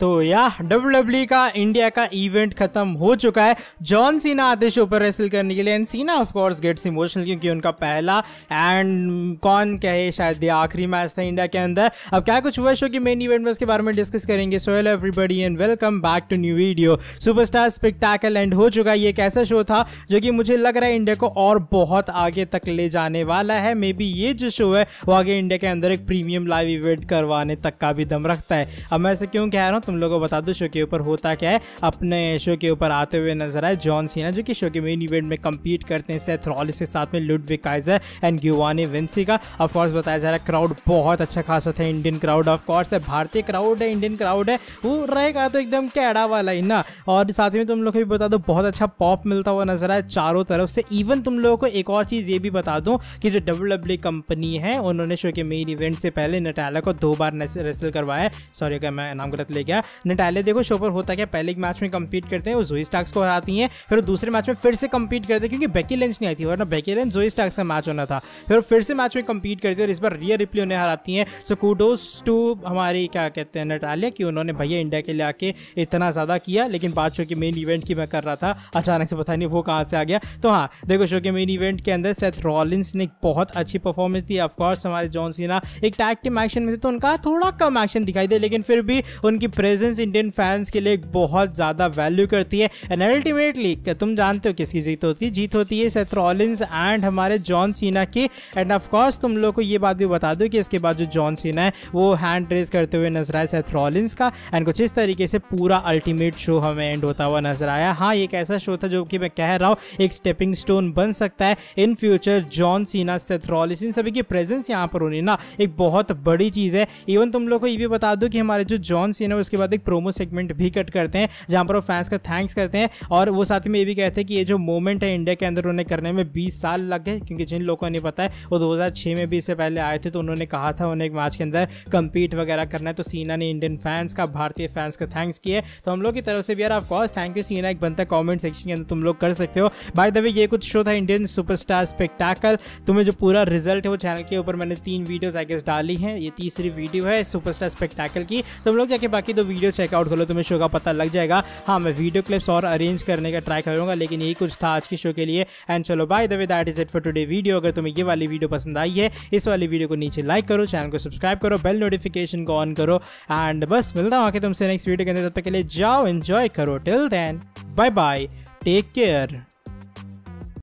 तो या W e का इंडिया का इवेंट खत्म हो चुका है जॉन सीना आते शो पर रेसल करने के लिए एंड सीना ऑफ कोर्स गेट्स इमोशनल क्योंकि उनका पहला एंड कौन कहे शायद ये आखिरी मैच था इंडिया के अंदर अब क्या कुछ हुआ शो की मेन इवेंट में उसके बारे में डिस्कस करेंगे so hello everybody and welcome back to new video superstar spectacle and हो चुका ये एक ऐसा शो था जो कि मुझे लग रहा है इंडिया को और बहुत आगे तक ले जाने वाला है मे बी ये जो शो है वो आगे इंडिया के अंदर एक प्रीमियम लाइव इवेंट करवाने तक का भी दम रखता है अब मैं ऐसे क्यों कह रहा हूँ तुम लोगों को बता दो शो के ऊपर होता क्या है अपने शो के ऊपर आते हुए नजर आए जॉन सीना जो कि शो के मेन इवेंट में कम्पीट करते हैं सेथ रॉलिस के साथ में Ludwig Kaiser and Giovanni Vinci का ऑफकोर्स बताया जा रहा है क्राउड बहुत अच्छा खासा था इंडियन क्राउड ऑफकोर्स है भारतीय क्राउड है इंडियन क्राउड है वो रहेगा तो एकदम कैडा वाला ही ना और साथ में तुम लोग को भी बता दो बहुत अच्छा पॉप मिलता हुआ नजर आया चारों तरफ से इवन तुम लोगों को एक और चीज़ ये भी बता दूँ कि जो डब्ल्यू कंपनी है उन्होंने शो के मेन इवेंट से पहले नटाला को दो बार रेसल करवाया सॉरी अगर मैं नाम गलत ले गया गया नटाले देखो शो पर होता क्या पहले मैच में कम्पीट करते हैं वो जोई स्टाक्स को हराती है फिर दूसरे मैच में फिर से कम्पीट करते हैं क्योंकि बेकी लेंच नहीं आती थी वरना बेकी लेंच जोई स्टाक्स का मैच होना था फिर फिर से मैच में कम्पीट करती है और इस बार रियर रिप्ली उन्हें हराती है सो कूडोज टू हमारी क्या कहते हैं नटालिया कि उन्होंने भैया इंडिया के लिए आके इतना ज़्यादा किया लेकिन बात शो के मेन इवेंट की मैं कर रहा था अचानक से पता नहीं वो कहाँ से आ गया तो हाँ देखो शो के मेन इवेंट के अंदर सेथ रॉलिंस ने बहुत अच्छी परफॉर्मेंस दी ऑफकोर्स हमारे जॉन सीना एक टैग टीम एक्शन में थे तो उनका थोड़ा कम एक्शन दिखाई दे लेकिन फिर भी उनकी प्रेस प्रेजेंस इंडियन फैंस के लिए बहुत ज़्यादा वैल्यू करती है एंड अल्टीमेटली तुम जानते हो किसकी जीत होती है जीत होती है सेथ एंड हमारे जॉन सीना की एंड ऑफकोर्स तुम लोग को ये बात भी बता दो कि इसके बाद जो जॉन सीना है वो हैंड रेस करते हुए नजर आए सेथ का एंड कुछ इस तरीके से पूरा अल्टीमेट शो हमें एंड होता हुआ नजर आया हाँ एक ऐसा शो था जो कि मैं कह रहा हूँ एक स्टेपिंग स्टोन बन सकता है in future John Cena Seth इन सभी की प्रेजेंस यहाँ पर होनी ना एक बहुत बड़ी चीज़ है इवन तुम लोग को ये भी बता दो कि हमारे जो जॉन सीना उसके बाद एक प्रोमो सेगमेंट भी कट करते हैं जहां पर वो फैंस का थैंक्स करते हैं और वो साथ में ये भी कहते हैं कि ये जो मोमेंट है इंडिया के अंदर उन्हें करने में बीस साल लग गए क्योंकि जिन लोगों को नहीं पता है वो दो में भी इससे पहले आए थे तो उन्होंने कहा था उन्हें एक मैच के अंदर कम्पीट वगैरह करना है तो सीना ने इंडियन फैंस का भारतीय फैंस का थैंक्स किए तो हम लोग की तरफ से भी यार ऑफकोर्स थैंक यू सीना एक बनता कॉमेंट सेक्शन के अंदर तुम लोग कर सकते हो बाय द वे ये कुछ शो था इंडियन सुपरस्टार स्पेक्टाकल तुम्हें जो पूरा रिजल्ट है वो चैनल के ऊपर मैंने तीन वीडियोस आई गेस डाली हैं ये तीसरी वीडियो है सुपरस्टार स्पेक्टाकल की तुम तो लोग जाके बाकी दो वीडियो चेकआउट कर लो तुम्हें शो का पता लग जाएगा हाँ मैं वीडियो क्लिप्स और अरेंज करने का ट्राई करूंगा लेकिन यही कुछ था आज के शो के लिए एंड चलो by the way that is it for today video अगर तुम्हें ये वाली वीडियो पसंद आई है इस वाली वीडियो को नीचे लाइक करो चैनल को सब्सक्राइब करो बेल नोटिफिकेशन को ऑन करो एंड बस मिलता हूँ आके तुमसे नेक्स्ट वीडियो के अंदर तब तक के लिए जाओ एंजॉय करो till then bye bye take care